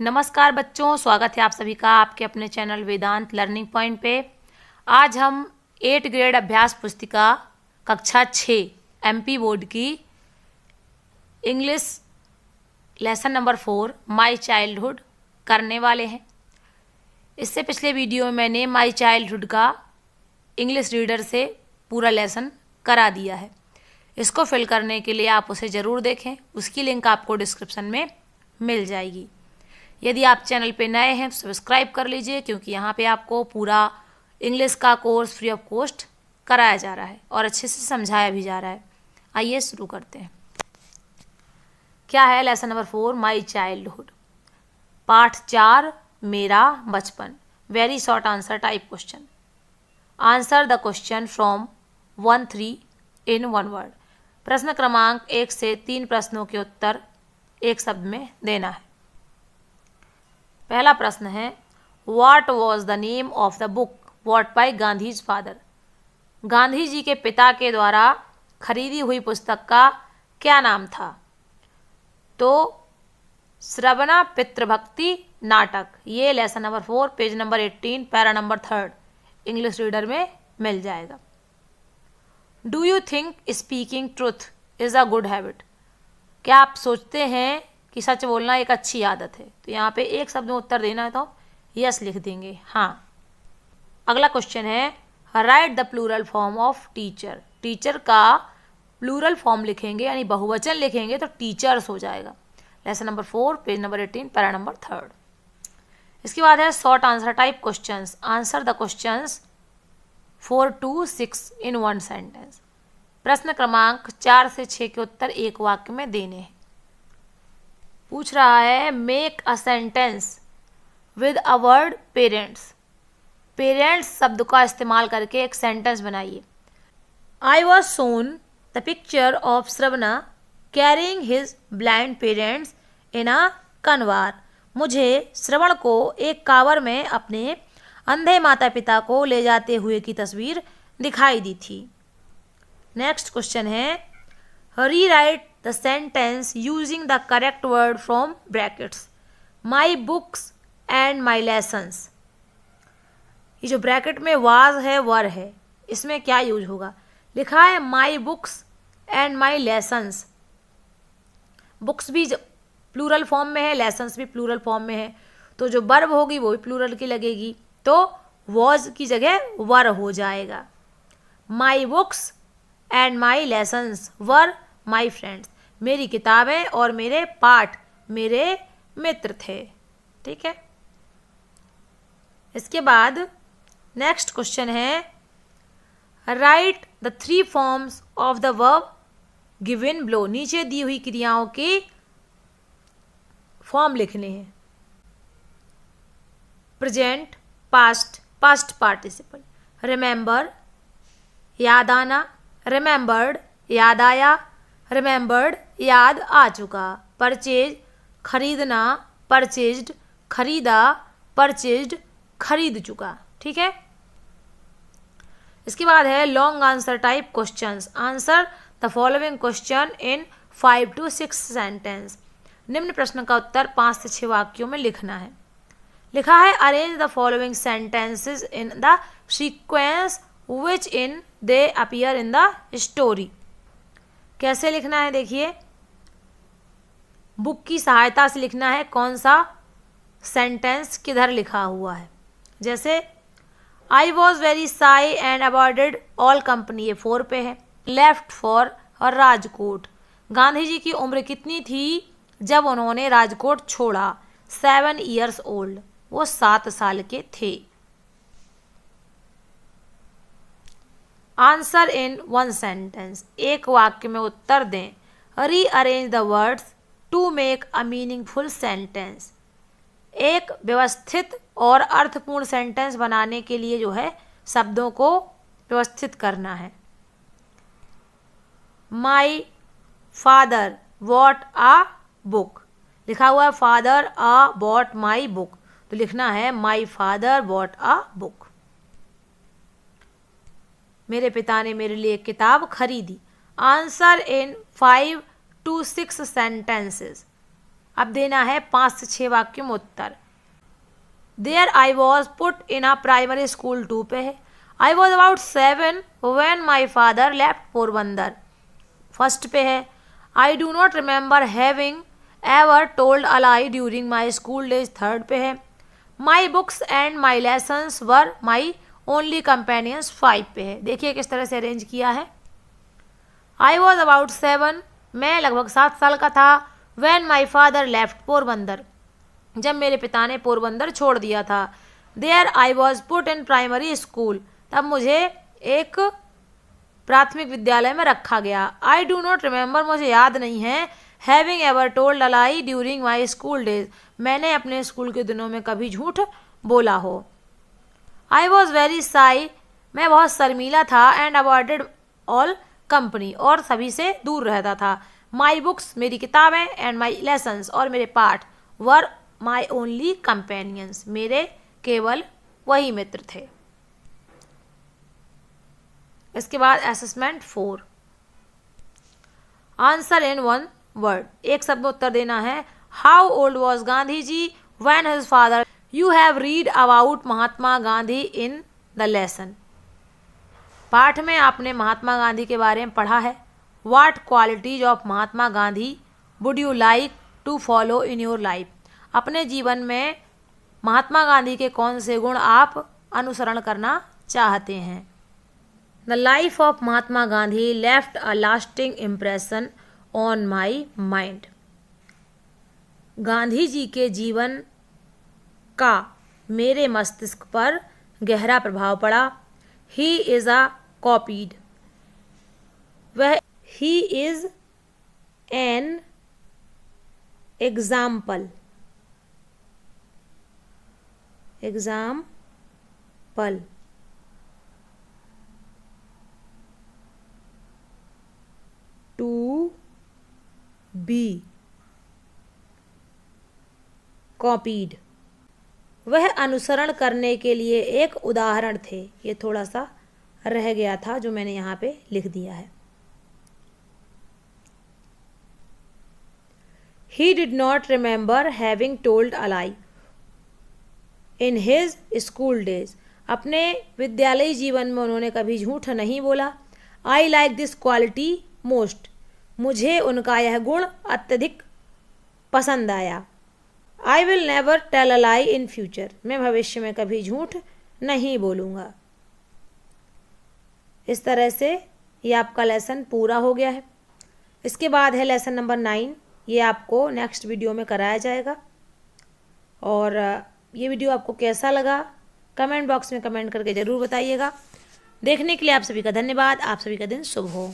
नमस्कार बच्चों स्वागत है आप सभी का आपके अपने चैनल वेदांत लर्निंग पॉइंट पे आज हम एट ग्रेड अभ्यास पुस्तिका कक्षा छः एमपी बोर्ड की English lesson number four my childhood करने वाले हैं इससे पिछले वीडियो में मैंने माय चाइल्डहुड का इंग्लिश रीडर से पूरा लेसन करा दिया है इसको फिल करने के लिए आप उसे ज़रूर देखें उसकी लिंक आपको डिस्क्रिप्शन में मिल जाएगी यदि आप चैनल पे नए हैं तो सब्सक्राइब कर लीजिए क्योंकि यहाँ पे आपको पूरा इंग्लिश का कोर्स फ्री ऑफ कॉस्ट कराया जा रहा है और अच्छे से समझाया भी जा रहा है आइए शुरू करते हैं क्या है lesson number four my childhood पाठ चार मेरा बचपन very short answer type question answer the question from one three in one word प्रश्न क्रमांक एक से तीन प्रश्नों के उत्तर एक शब्द में देना है पहला प्रश्न है what was the name of the book bought by Gandhi's father Gandhi ji के पिता के द्वारा खरीदी हुई पुस्तक का क्या नाम था तो श्रवणा पितृभक्ति नाटक ये lesson number four page number eighteen para number third English reader में मिल जाएगा do you think speaking truth is a good habit क्या आप सोचते हैं कि सच बोलना एक अच्छी आदत है तो यहाँ पे एक शब्द में उत्तर देना है तो यस लिख देंगे हाँ अगला क्वेश्चन है write the plural form of teacher teacher का प्लूरल फॉर्म लिखेंगे यानी बहुवचन लिखेंगे तो टीचर्स हो जाएगा lesson number four page number eighteen para number third इसके बाद है short answer type question answer the question four to six in one sentence प्रश्न क्रमांक चार से छः के उत्तर एक वाक्य में देने हैं पूछ रहा है make a sentence with a word parents parents शब्द का इस्तेमाल करके एक सेंटेंस बनाइए I was shown the picture of Shravana carrying his blind parents in a kanwar मुझे श्रवण को एक कावर में अपने अंधे माता पिता को ले जाते हुए की तस्वीर दिखाई दी थी नेक्स्ट क्वेश्चन है write the sentence using the correct word from brackets my books and my lessons ये जो ब्रैकेट में वाज है वर है इसमें क्या यूज होगा लिखा है my books and my lessons books भी प्लूरल फॉर्म में है लेसन्स भी प्लूरल फॉर्म में है तो जो बर्ब होगी वो भी प्लूरल की लगेगी तो वॉज की जगह वर हो जाएगा my books and my lessons were my friends मेरी किताबें और मेरे पाठ मेरे मित्र थे ठीक है इसके बाद नेक्स्ट क्वेश्चन है write the three forms of the verb given below नीचे दी हुई क्रियाओं के फॉर्म लिखने हैं present past past participle remember याद आना रिमेंबर्ड याद आया रिमेंबर्ड याद आ चुका परचेज खरीदना परचेज्ड खरीदा परचेज्ड खरीद चुका ठीक है इसके बाद है long answer type question answer the following question in five to six sentence निम्न प्रश्न का उत्तर पाँच से छः वाक्यों में लिखना है लिखा है arrange the following sentences in the sequence which in they appear in the story कैसे लिखना है देखिए बुक की सहायता से लिखना है कौन सा सेंटेंस किधर लिखा हुआ है जैसे I was very shy and avoided all company ये फोर पे है लेफ्ट फॉर और राजकोट गांधी जी की उम्र कितनी थी जब उन्होंने राजकोट छोड़ा सेवन ईयर्स ओल्ड वो सात साल के थे आंसर इन वन सेंटेंस एक वाक्य में उत्तर दें rearrange the words to make a meaningful sentence एक व्यवस्थित और अर्थपूर्ण सेंटेंस बनाने के लिए जो है शब्दों को व्यवस्थित करना है my father bought a book लिखा हुआ है father a bought my book तो लिखना है my father bought a book मेरे पिता ने मेरे लिए किताब खरीदी answer in five to six sentences अब देना है पाँच से छः वाक्य में उत्तर there I was put in a primary school two पे है I was about seven when my father left Porbandar first पे है आई do not remember having ever told a lie during my school days third पे है my books and my lessons were my only companions five पे है देखिए किस तरह से अरेंज किया है आई वॉज अबाउट सेवन मैं लगभग सात साल का था when my father left Porbandar जब मेरे पिता ने पोरबंदर छोड़ दिया था there I was put in primary school तब मुझे एक प्राथमिक विद्यालय में रखा गया आई डू नॉट रिमेम्बर मुझे याद नहीं है having ever told a lie during my school days मैंने अपने स्कूल के दिनों में कभी झूठ बोला हो आई वॉज वेरी साई मैं बहुत शर्मीला था एंड अवॉइडेड ऑल कंपनी और सभी से दूर रहता था माई बुक्स मेरी किताबें एंड माई लेसन्स और मेरे पाठ वर माई ओनली कंपेनियंस मेरे केवल वही मित्र थे इसके बाद assessment four answer in one word एक शब्द उत्तर देना है how old was Gandhi ji when his father you have read about Mahatma Gandhi in the lesson पाठ में आपने महात्मा गांधी के बारे में पढ़ा है what qualities of Mahatma Gandhi would you like to follow in your life अपने जीवन में महात्मा गांधी के कौन से गुण आप अनुसरण करना चाहते हैं the life of Mahatma Gandhi left a lasting impression on my mind Gandhi ji के जीवन का मेरे मस्तिष्क पर गहरा प्रभाव पड़ा ही इज़ अ कॉपीड वह ही is an example example to be copied वह अनुसरण करने के लिए एक उदाहरण थे ये थोड़ा सा रह गया था जो मैंने यहाँ पे लिख दिया है he did not remember having told a lie in his school days अपने विद्यालयी जीवन में उन्होंने कभी झूठ नहीं बोला I like this quality most मुझे उनका यह गुण अत्यधिक पसंद आया I will never tell a lie in future मैं भविष्य में कभी झूठ नहीं बोलूँगा इस तरह से ये आपका लेसन पूरा हो गया है इसके बाद है लेसन नंबर नाइन ये आपको नेक्स्ट वीडियो में कराया जाएगा और ये वीडियो आपको कैसा लगा कमेंट बॉक्स में कमेंट करके ज़रूर बताइएगा देखने के लिए आप सभी का धन्यवाद आप सभी का दिन शुभ हो